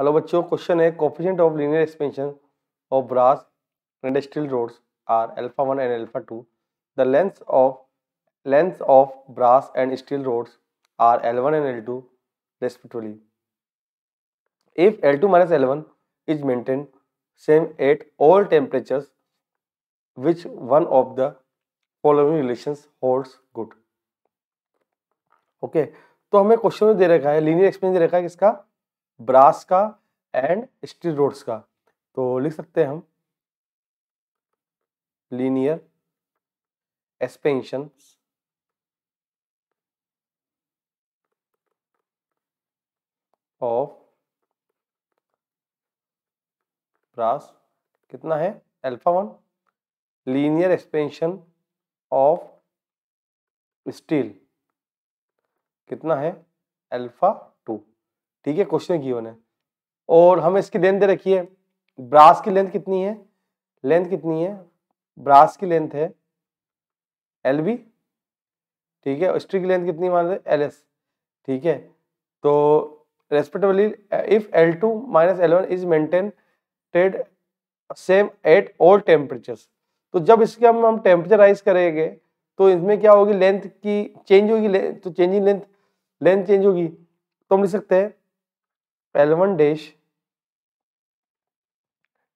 hello बच्चों question है coefficient of linear expansion of brass industrial rods are alpha one and alpha two the length of length of brass and steel rods are L one and L two respectively if L two minus L one is maintain same at all temperature which one of the following relation holds good okay तो हमें question दे रखा है linear expansion दे रखा है किसका brass का and steel roads का तो लिख सकते हैं हम लीनियर एक्सपेंशन ऑफ ब्रास कितना है alpha one linear expansion of steel कितना है अल्फा ठीक है क्वेश्चन की होने और हमें इसकी लेंथ दे रखी है ब्रास की लेंथ कितनी है लेंथ कितनी है ब्रास की लेंथ है एल बी ठीक है स्ट्री की लेंथ कितनी मान रहे एल एस ठीक है तो respectively if L two minus L one is maintain same at all temperatures तो जब इसके हम हम टेम्परेचर राइज करेंगे तो इसमें क्या होगी लेंथ की चेंज होगी तो तो चेंजिंग लेंथ लेंथ चेंज होगी तो हम लिख सकते हैं एलवन डैश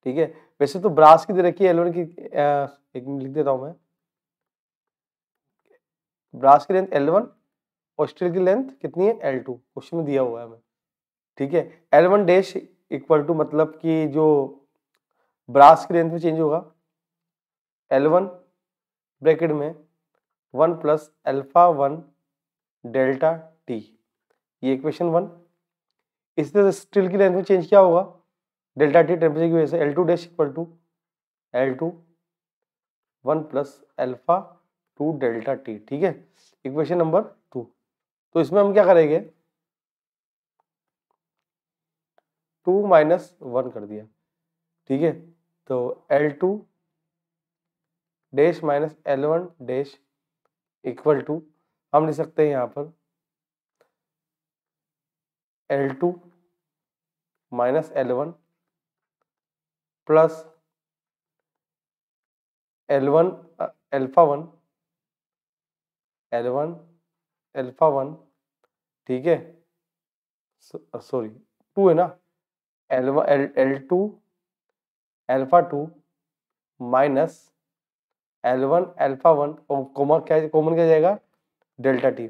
ठीक है वैसे तो ब्रास की दे रखी है एलवन की आ, एक मिनट लिख देता हूं मैं ब्रास की लेंथ एलवन और स्टील की लेंथ कितनी है एल टू क्वेश्चन में दिया हुआ है हमें ठीक है एलेवन डैश इक्वल टू मतलब कि जो ब्रास की लेंथ में चेंज होगा एलवन ब्रैकेट में one plus alpha one delta T ये इक्वेशन वन इसी तरह तो स्टील की लेंथ में चेंज क्या होगा डेल्टा टी टेम्परेचर की वजह से L two dash equal to L two one plus alpha two delta T ठीक है इक्वेशन नंबर टू तो इसमें हम क्या करेंगे टू माइनस वन कर दिया ठीक है तो L two dash minus L one dash equal to हम लिख सकते हैं यहाँ पर L two minus L one plus L one alpha one L one alpha one ठीक है सॉरी टू uh, है ना L L L two alpha two minus L one alpha one और कॉमन क्या कॉमन क्या जाएगा डेल्टा टी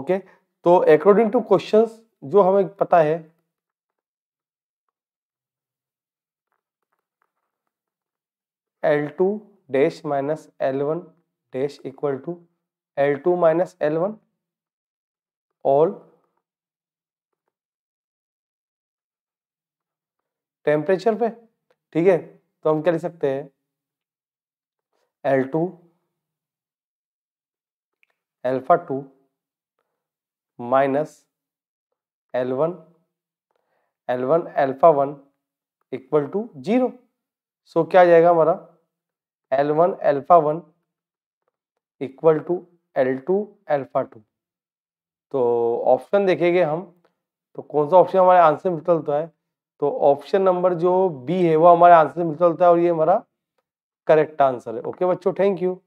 ओके तो according to question जो हमें पता है L two dash minus L one dash equal to L two minus L one all temperature पे ठीक है तो हम क्या लिख सकते हैं L two alpha two minus L one L one alpha one equal to zero so क्या आ जाएगा हमारा L one alpha one equal to L two alpha two तो ऑप्शन देखेंगे हम तो कौन सा ऑप्शन हमारे आंसर में निकलता है तो ऑप्शन नंबर जो बी है वो हमारे आंसर में निकलता है और ये हमारा करेक्ट आंसर है ओके बच्चों थैंक यू